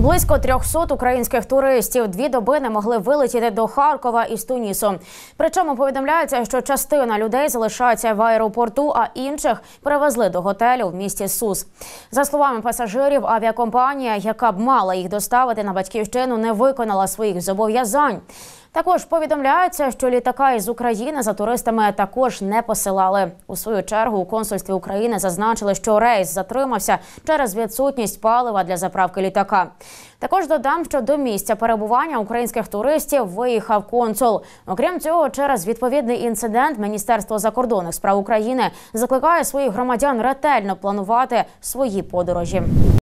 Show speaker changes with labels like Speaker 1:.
Speaker 1: Близько 300 українських туристів дві доби не могли вилетіти до Харкова із Тунісу. Причому повідомляється, що частина людей залишається в аеропорту, а інших перевезли до готелю в місті Сус. За словами пасажирів, авіакомпанія, яка б мала їх доставити на батьківщину, не виконала своїх зобов'язань. Також повідомляється, що літака із України за туристами також не посилали. У свою чергу у консульстві України зазначили, що рейс затримався через відсутність палива для заправки літака. Також додам, що до місця перебування українських туристів виїхав консул. Окрім цього, через відповідний інцидент Міністерство закордонних справ України закликає своїх громадян ретельно планувати свої подорожі.